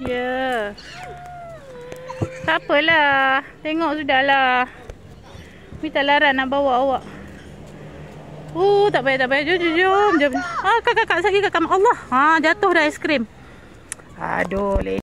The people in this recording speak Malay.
Ya. Yeah. Tak apalah. Tengok sudahlah. Mi tak larat nak bawa awak. Uh, tak payah, tak payah. Jom, jom, jom. Ah, kakak, kakak, sakit kakak. Allah. Ha, ah, jatuh dah aiskrim. Aduh, le.